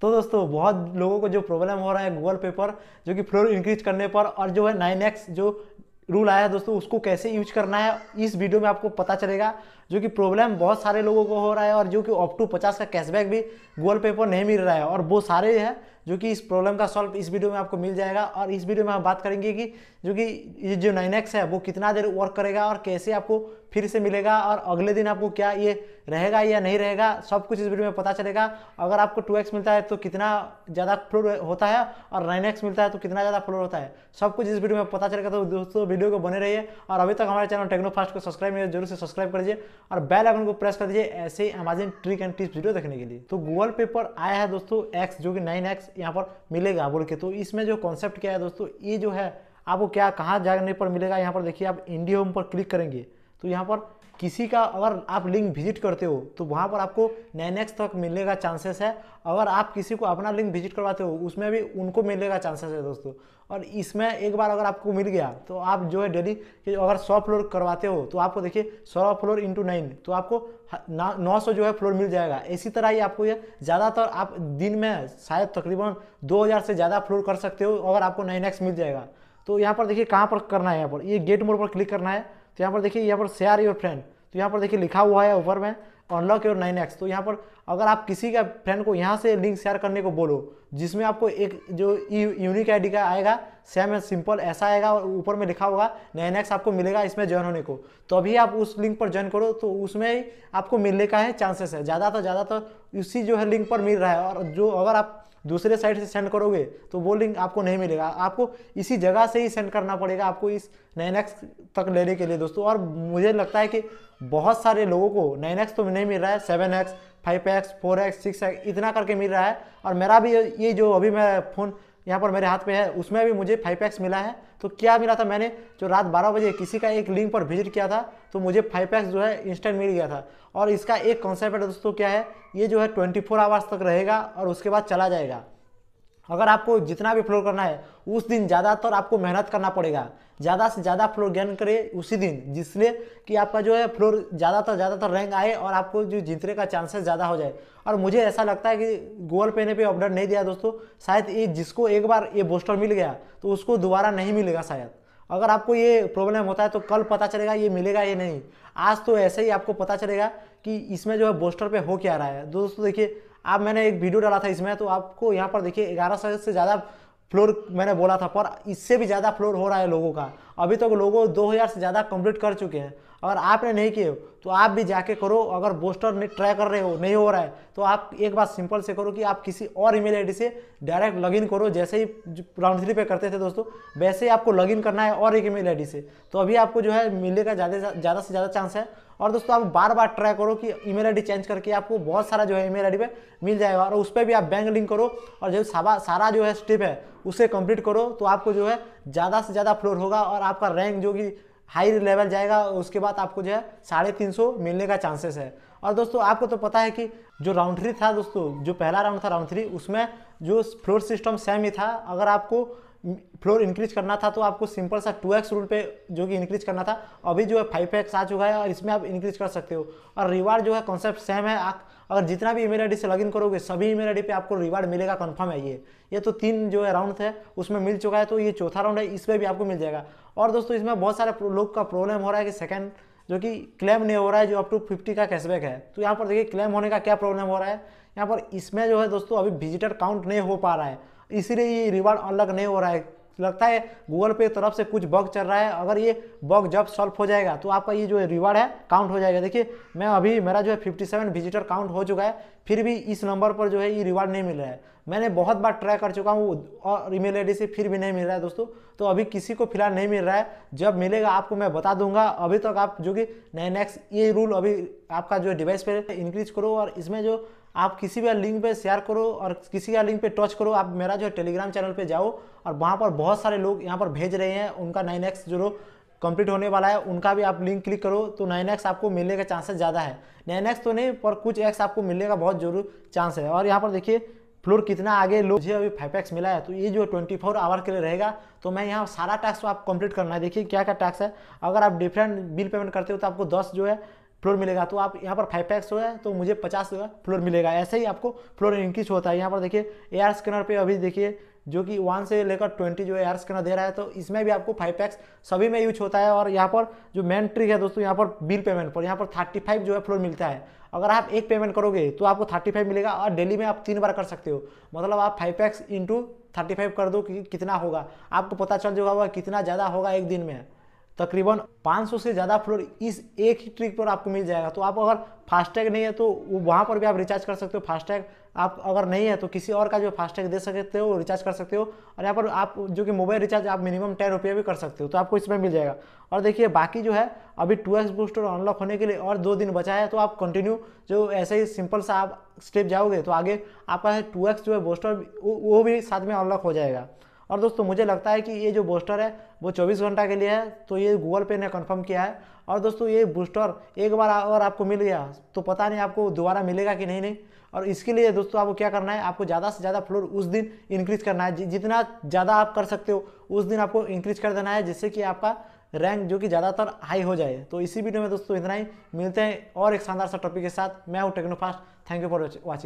तो दोस्तों बहुत लोगों को जो प्रॉब्लम हो रहा है गूगल पे पर जो कि फ्लोर इंक्रीज करने पर और जो है नाइन एक्स जो रूल आया है दोस्तों उसको कैसे यूज करना है इस वीडियो में आपको पता चलेगा जो कि प्रॉब्लम बहुत सारे लोगों को हो रहा है और जो कि ऑप टू पचास का कैशबैक भी गूगल पे पर नहीं मिल रहा है और वो सारे हैं जो कि इस प्रॉब्लम का सॉल्व इस वीडियो में आपको मिल जाएगा और इस वीडियो में हम बात करेंगे कि जो कि ये जो नाइन है वो कितना देर वर्क करेगा और कैसे आपको फिर से मिलेगा और अगले दिन आपको क्या ये रहेगा या नहीं रहेगा सब कुछ इस वीडियो में पता चलेगा अगर आपको टू मिलता है तो कितना ज़्यादा फ्लोर होता है और नाइन मिलता है तो कितना ज़्यादा फ्लोर होता है सब कुछ इस वीडियो में पता चलेगा तो दोस्तों वीडियो को बने रहिए और अभी तक हमारे चैनल टेक्नो फास्ट को सब्सक्राइब जरूर से सब्सक्राइब कर दीजिए और बेल आइकन को प्रेस कर दीजिए ऐसे ही amazing trick and tips video देखने के लिए तो गूगल पे पर आया है दोस्तों एक्स जो कि नाइन एक्स यहाँ पर मिलेगा बोल के तो इसमें जो कॉन्सेप्ट क्या है दोस्तों ये जो है आपको क्या कहाँ जाने पर मिलेगा यहाँ पर देखिए आप इंडिया होम पर क्लिक करेंगे तो यहाँ पर किसी का अगर आप लिंक विजिट करते हो तो वहाँ पर आपको नाइन एक्स तक मिलने का चांसेस है अगर आप किसी को अपना लिंक विजिट करवाते हो उसमें भी उनको मिलने का चांसेस है दोस्तों और इसमें एक बार अगर आपको मिल गया तो आप जो है डेली अगर सौ फ्लोर करवाते हो तो आपको देखिए सौ फ्लोर इंटू नाइन तो आपको नौ सौ जो है फ्लोर मिल जाएगा इसी तरह ही आपको ये ज़्यादातर आप दिन में शायद तकरीबन दो हज़ार से ज़्यादा फ्लोर कर सकते हो अगर आपको नाइन एक्स मिल जाएगा तो यहाँ पर देखिए कहाँ पर करना है यहाँ पर ये गेट मोड पर क्लिक करना है तो यहाँ पर देखिए यहाँ पर शेयर योर फ्रेंड तो यहाँ पर देखिए लिखा हुआ है ऊपर में अनलॉक योर नाइन एक्स तो यहाँ पर अगर आप किसी का फ्रेंड को यहाँ से लिंक शेयर करने को बोलो जिसमें आपको एक जो यूनिक आईडी का आएगा सेम एंड सिंपल ऐसा आएगा और ऊपर में लिखा होगा नाइन एक्स आपको मिलेगा इसमें ज्वाइन होने को तो अभी आप उस लिंक पर ज्वाइन करो तो उसमें ही आपको मिलने का है चांसेस है ज़्यादातर ज़्यादातर उसी जो है लिंक पर मिल रहा है और जो अगर आप दूसरे साइड से सेंड करोगे तो वो लिंक आपको नहीं मिलेगा आपको इसी जगह से ही सेंड करना पड़ेगा आपको इस नाइन तक लेने के लिए दोस्तों और मुझे लगता है कि बहुत सारे लोगों को नाइन तो नहीं मिल रहा है seven x five x four x six x इतना करके मिल रहा है और मेरा भी ये जो अभी मैं फ़ोन यहाँ पर मेरे हाथ पे है उसमें भी मुझे फाइव एक्स मिला है तो क्या मिला था मैंने जो रात बारह बजे किसी का एक लिंक पर विजिट किया था तो मुझे फाइव एक्स जो है इंस्टेंट मिल गया था और इसका एक कॉन्सेप्ट है दोस्तों क्या है ये जो है फोर आवर्स तक रहेगा और उसके बाद चला जाएगा अगर आपको जितना भी फ्लोर करना है उस दिन ज़्यादातर आपको मेहनत करना पड़ेगा ज़्यादा से ज़्यादा फ्लोर गेन करें उसी दिन जिसने कि आपका जो है फ्लोर ज़्यादातर ज़्यादातर रैंक आए और आपको जो जीतने का चांसेस ज़्यादा हो जाए और मुझे ऐसा लगता है कि गूगल पे ने भी अपडेट नहीं दिया दोस्तों शायद ये जिसको एक बार ये बोस्टर मिल गया तो उसको दोबारा नहीं मिलेगा शायद अगर आपको ये प्रॉब्लम होता है तो कल पता चलेगा ये मिलेगा या नहीं आज तो ऐसे ही आपको पता चलेगा कि इसमें जो है बोस्टर पे हो क्या रहा है दोस्तों देखिए आप मैंने एक वीडियो डाला था इसमें तो आपको यहाँ पर देखिए ग्यारह सौ से ज़्यादा फ्लोर मैंने बोला था पर इससे भी ज़्यादा फ्लोर हो रहा है लोगों का अभी तक तो लोगों 2000 से ज़्यादा कंप्लीट कर चुके हैं अगर आपने नहीं किए तो आप भी जाके करो अगर बोस्टर ने ट्राई कर रहे हो नहीं हो रहा है तो आप एक बात सिंपल से करो कि आप किसी और ईमेल आईडी से डायरेक्ट लॉगिन करो जैसे ही राउंड थ्री पे करते थे दोस्तों वैसे ही आपको लॉगिन करना है और एक ईमेल आईडी से तो अभी आपको जो है मिलने का ज़्यादा ज़्यादा से ज़्यादा चांस है और दोस्तों आप बार बार ट्राई करो कि ई मेल चेंज करके आपको बहुत सारा जो है ई मेल आई मिल जाएगा और उस पर भी आप बैंक लिंक करो और जो सारा सारा जो है स्टेप है उसे कंप्लीट करो तो आपको जो है ज़्यादा से ज़्यादा फ्लोर होगा और आपका रैंक जो कि हाई लेवल जाएगा उसके बाद आपको जो है साढ़े तीन सौ मिलने का चांसेस है और दोस्तों आपको तो पता है कि जो राउंड थ्री था दोस्तों जो पहला राउंड था राउंड थ्री उसमें जो फ्लोर सिस्टम सेम ही था अगर आपको फ्लोर इंक्रीज करना था तो आपको सिंपल सा टू एक्स रूल पे जो कि इंक्रीज करना था अभी जो है फाइव एक्स आ चुका है और इसमें आप इंक्रीज कर सकते हो और रिवार्ड जो है कॉन्सेप्ट सेम है आप अगर जितना भी ईमेल आईडी से लॉगिन करोगे सभी ईमेल आईडी पे आपको रिवार्ड मिलेगा कंफर्म है ये ये तो तीन जो है राउंड थे उसमें मिल चुका है तो ये चौथा राउंड है इसमें भी आपको मिल जाएगा और दोस्तों इसमें बहुत सारे लोग का प्रॉब्लम हो रहा है कि सेकेंड जो कि क्लेम नहीं हो रहा है जो अप टू फिफ्टी का कैशबैक है तो यहाँ पर देखिए क्लेम होने का क्या प्रॉब्लम हो रहा है यहाँ पर इसमें जो है दोस्तों अभी विजिटर काउंट नहीं हो पा रहा है इसीलिए ये रिवार्ड अनलॉक नहीं हो रहा है लगता है गूगल पे तरफ से कुछ बग चल रहा है अगर ये बग जब सॉल्व हो जाएगा तो आपका ये जो रिवार्ड है काउंट हो जाएगा देखिए मैं अभी मेरा जो है 57 विजिटर काउंट हो चुका है फिर भी इस नंबर पर जो है ये रिवार्ड नहीं मिल रहा है मैंने बहुत बार ट्राई कर चुका हूँ और ई मेल से फिर भी नहीं मिल रहा है दोस्तों तो अभी किसी को फिलहाल नहीं मिल रहा है जब मिलेगा आपको मैं बता दूंगा अभी तक आप जो कि नाइन एक्स ये रूल अभी आपका जो डिवाइस पर इंक्रीज करो और इसमें जो आप किसी भी लिंक पे शेयर करो और किसी का लिंक पे टच करो आप मेरा जो टेलीग्राम चैनल पे जाओ और वहाँ पर बहुत सारे लोग यहाँ पर भेज रहे हैं उनका नाइन एक्स जो कंप्लीट होने वाला है उनका भी आप लिंक क्लिक करो तो नाइन एक्स आपको मिलने का चांसेस ज़्यादा है नाइन एक्स तो नहीं पर कुछ एक्स आपको मिलने का बहुत जरूर चांस है और यहाँ पर देखिए फ्लोर कितना आगे लो मुझे अभी फाइव एक्स मिला है तो ये जो ट्वेंटी फोर आवर के लिए रहेगा तो मैं यहाँ सारा टैक्स तो आप कंप्लीट करना है देखिए क्या क्या टैक्स है अगर आप डिफरेंट बिल पेमेंट करते हो तो आपको दस जो है फ्लोर मिलेगा तो आप यहाँ पर फाइव एक्स हो है तो मुझे पचास फ्लोर मिलेगा ऐसे ही आपको फ्लोर इंक्रीज होता है यहाँ पर देखिए एयर स्कैनर पर अभी देखिए जो कि वन से लेकर ट्वेंटी जो है एयर स्कैनर दे रहा है तो इसमें भी आपको फाइव एक्स सभी में यूज होता है और यहाँ पर जो मेन ट्रिक है दोस्तों यहाँ पर बिल पेमेंट पर यहाँ पर थर्टी फाइव जो है फ्लोर मिलता है अगर आप एक पेमेंट करोगे तो आपको थर्टी फाइव मिलेगा और डेली में आप तीन बार कर सकते हो मतलब आप five packs into thirty five कर दो कि कितना होगा आपको पता चल जाएगा कितना ज़्यादा होगा एक दिन में तकरीबन 500 से ज़्यादा फ्लोर इस एक ही ट्रिक पर आपको मिल जाएगा तो आप अगर फास्टैग नहीं है तो वो वहाँ पर भी आप रिचार्ज कर सकते हो फास्टैग आप अगर नहीं है तो किसी और का जो फास्टैग दे सकते हो रिचार्ज कर सकते हो और यहाँ पर आप जो कि मोबाइल रिचार्ज आप मिनिमम टेन रुपये भी कर सकते हो तो आपको इसमें मिल जाएगा और देखिए बाकी जो है अभी टू एक्स बूस्टर अनलॉक होने के लिए और दो दिन बचा है तो आप कंटिन्यू जो ऐसे ही सिंपल सा आप स्टेप जाओगे तो आगे आपका टू एक्स जो है बूस्टर वो भी साथ में अनलॉक हो जाएगा और दोस्तों मुझे लगता है कि ये जो बूस्टर है वो 24 घंटा के लिए है तो ये गूगल पे ने कंफर्म किया है और दोस्तों ये बूस्टर एक बार अगर आपको मिल गया तो पता नहीं आपको दोबारा मिलेगा कि नहीं नहीं और इसके लिए दोस्तों आपको क्या करना है आपको ज़्यादा से ज़्यादा फ्लोर उस दिन इंक्रीज करना है जितना ज़्यादा आप कर सकते हो उस दिन आपको इंक्रीज कर देना है जिससे कि आपका रैंक जो कि ज़्यादातर हाई हो जाए तो इसी वीडियो में दोस्तों इतना ही मिलते हैं और एक शानदार सा टॉपिक के साथ मैं हूँ Techno Fast thank you for watching